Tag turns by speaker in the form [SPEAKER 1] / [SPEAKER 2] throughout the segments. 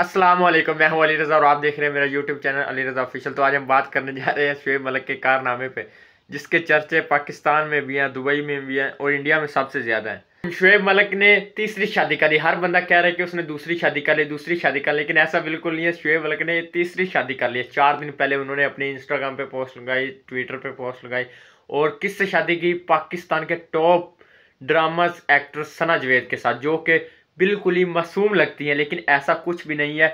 [SPEAKER 1] असलम मैं हूं अली रज़ा और आप देख रहे हैं मेरा YouTube channel Ali Raza official तो आज हम बात करने जा रहे हैं शुएब मलिक के कारनामे पे जिसके चर्चे पाकिस्तान में भी हैं दुबई में भी हैं और इंडिया में सबसे ज़्यादा हैं शुएब मलिक ने तीसरी शादी कर ली हर बंदा कह रहा है कि उसने दूसरी शादी कर ली दूसरी शादी कर ली लेकिन ऐसा बिल्कुल नहीं है शुएब मलिक ने तीसरी शादी कर ली चार दिन पहले उन्होंने अपने इंस्टाग्राम पर पोस्ट लगाई ट्विटर पर पोस्ट लगाई और किससे शादी की पाकिस्तान के top drama actress Sana Javed के साथ जो कि बिल्कुल ही मासूम लगती हैं लेकिन ऐसा कुछ भी नहीं है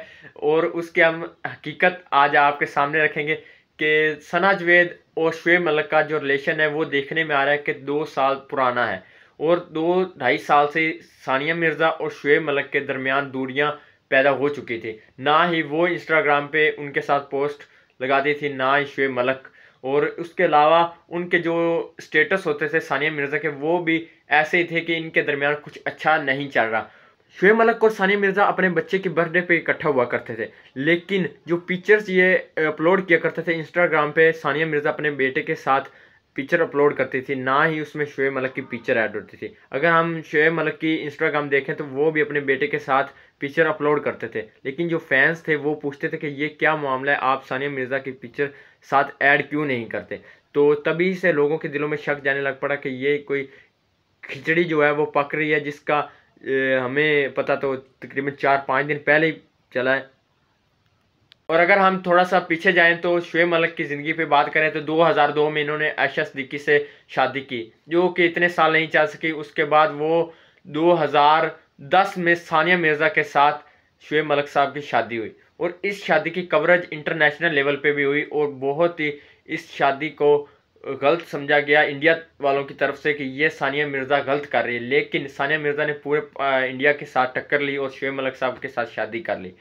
[SPEAKER 1] और उसके हम हकीकत आज आपके सामने रखेंगे कि सना जवेद और शुएब मलिक का जो रिलेशन है वो देखने में आ रहा है कि दो साल पुराना है और दो ढाई साल से सानिया मिर्ज़ा और शुएब मलिक के दरमियान दूरियाँ पैदा हो चुकी थी ना ही वो इंस्टाग्राम पे उनके साथ पोस्ट लगाती थी ना ही शुएब मलक और उसके अलावा उनके जो स्टेटस होते थे सानिया मिर्ज़ा के वो भी ऐसे ही थे कि इनके दरमियान कुछ अच्छा नहीं चल रहा शुएब मलक और सानिया मिर्ज़ा अपने बच्चे की बर्थडे पे इकट्ठा हुआ करते थे लेकिन जो पिक्चर्स ये अपलोड किया करते थे इंस्टाग्राम पे सानिया मिर्ज़ा अपने बेटे के साथ पिक्चर अपलोड करती थी ना ही उसमें शुएब मलक की पिक्चर ऐड होती थी अगर हम शुएब मलक की इंस्टाग्राम देखें तो वो भी अपने बेटे के साथ पिक्चर अपलोड करते थे लेकिन जो फैंस थे वो पूछते थे कि ये क्या मामला है आप सानिया मिर्ज़ा की पिक्चर साथ ऐड क्यों नहीं करते तो तभी से लोगों के दिलों में शक जाने लग पड़ा कि ये कोई खिचड़ी जो है वो पक रही है जिसका हमें पता तो तकरीबन चार पाँच दिन पहले ही चला है और अगर हम थोड़ा सा पीछे जाएं तो शुएब मलिक की ज़िंदगी पे बात करें तो 2002 में इन्होंने आयशा दिक्की से शादी की जो कि इतने साल नहीं चल सकी उसके बाद वो 2010 में सानिया मिर्ज़ा के साथ शुएब मलिक साहब की शादी हुई और इस शादी की कवरेज इंटरनेशनल लेवल पे भी हुई और बहुत ही इस शादी को गलत समझा गया इंडिया वालों की तरफ से कि ये सानिया मिर्ज़ा गलत कर रही है लेकिन सानिया मिर्ज़ा ने पूरे इंडिया के साथ टक्कर ली और शुएब मलिक साहब के साथ शादी कर ली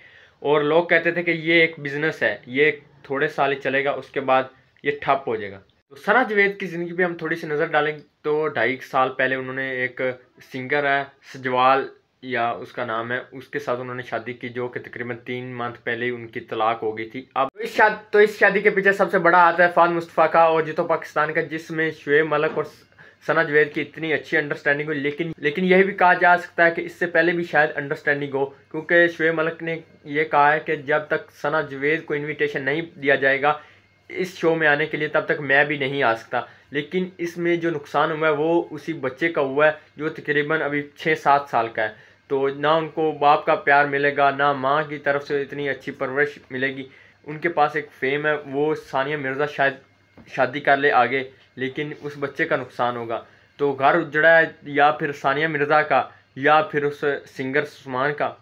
[SPEAKER 1] और लोग कहते थे कि ये एक बिज़नेस है ये थोड़े साल ही चलेगा उसके बाद ये ठप हो जाएगा तो सना जवेद की ज़िंदगी पर हम थोड़ी सी नज़र डालें तो ढाई साल पहले उन्होंने एक सिंगर है सजवाल या उसका नाम है उसके साथ उन्होंने शादी की जो कि तकरीबन तीन मंथ पहले ही उनकी तलाक हो गई थी अब तो इस शाद तो इस शादी के पीछे सबसे बड़ा आता है फान मुस्तफ़ा का और जितो पाकिस्तान का जिसमें शुएब मलक और सना जवेद की इतनी अच्छी अंडरस्टैंडिंग हुई लेकिन लेकिन यह भी कहा जा सकता है कि इससे पहले भी शायद अंडरस्टैंडिंग हो क्योंकि शुएब मलक ने यह कहा है कि जब तक सना जवेद को इन्विटेशन नहीं दिया जाएगा इस शो में आने के लिए तब तक मैं भी नहीं आ सकता लेकिन इसमें जो नुकसान हुआ है वो उसी बच्चे का हुआ है जो तकरीबन अभी छः सात साल का है तो ना उनको बाप का प्यार मिलेगा ना माँ की तरफ से इतनी अच्छी परवरिश मिलेगी उनके पास एक फेम है वो सानिया मिर्ज़ा शायद शादी कर ले आगे लेकिन उस बच्चे का नुकसान होगा तो घर उजड़ा है या फिर सानिया मिर्ज़ा का या फिर उस सिंगर सुमान का